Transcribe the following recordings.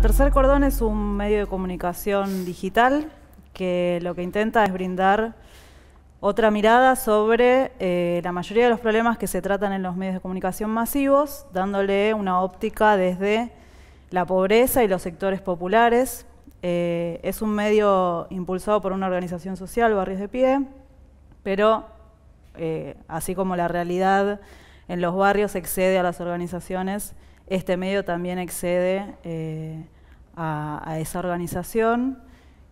Tercer Cordón es un medio de comunicación digital que lo que intenta es brindar otra mirada sobre eh, la mayoría de los problemas que se tratan en los medios de comunicación masivos, dándole una óptica desde la pobreza y los sectores populares. Eh, es un medio impulsado por una organización social, Barrios de Pie, pero eh, así como la realidad en los barrios excede a las organizaciones, este medio también excede eh, a, esa organización.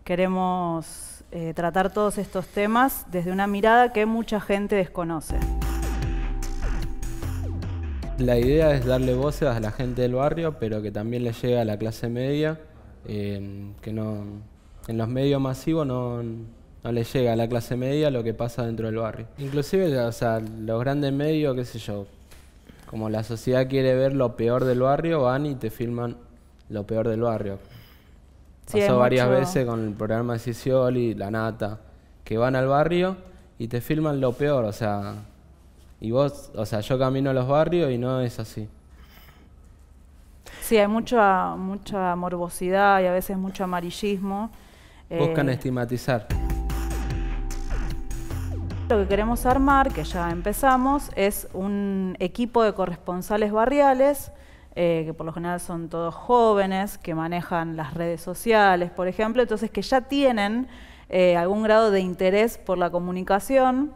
Queremos eh, tratar todos estos temas desde una mirada que mucha gente desconoce. La idea es darle voces a la gente del barrio, pero que también le llegue a la clase media, eh, que no, en los medios masivos no, no le llega a la clase media lo que pasa dentro del barrio. Inclusive, o sea, los grandes medios, qué sé yo, como la sociedad quiere ver lo peor del barrio, van y te filman lo peor del barrio. Pasó varias veces con el programa de Cicioli, La Nata, que van al barrio y te filman lo peor, o sea, y vos, o sea, yo camino a los barrios y no es así. Sí, hay mucha, mucha morbosidad y a veces mucho amarillismo. Buscan eh, estigmatizar. Lo que queremos armar, que ya empezamos, es un equipo de corresponsales barriales, eh, que por lo general son todos jóvenes, que manejan las redes sociales, por ejemplo, entonces que ya tienen eh, algún grado de interés por la comunicación.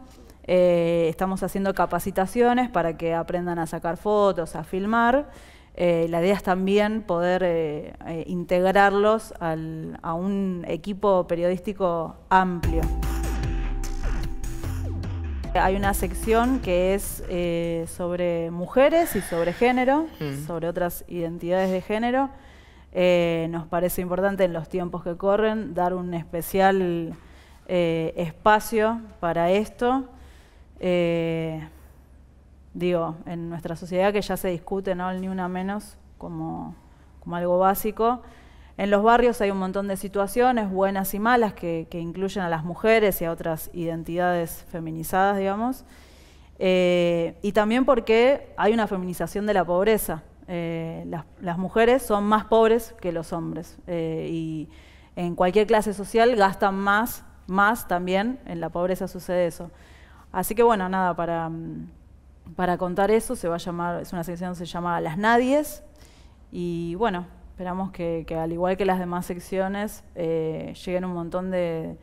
Eh, estamos haciendo capacitaciones para que aprendan a sacar fotos, a filmar. la idea es también poder integrarlos a un equipo periodístico amplio. Hay una sección que es eh, sobre mujeres y sobre género, mm. sobre otras identidades de género. Eh, nos parece importante en los tiempos que corren dar un especial eh, espacio para esto. digo, en nuestra sociedad que ya se discute, ni una menos como algo básico. En los barrios hay un montón de situaciones, buenas y malas, que, incluyen a las mujeres y a otras identidades feminizadas, digamos. Eh, y también porque hay una feminización de la pobreza. Eh, las, mujeres son más pobres que los hombres. Eh, y en cualquier clase social gastan más, más también, en la pobreza sucede eso. Así que bueno, nada, para, para contar eso se va a llamar, es una sección que se llama Las Nadies. Y bueno, Esperamos que, al igual que las demás secciones, eh, lleguen un montón de,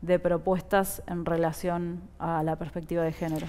de propuestas en relación a la perspectiva de género.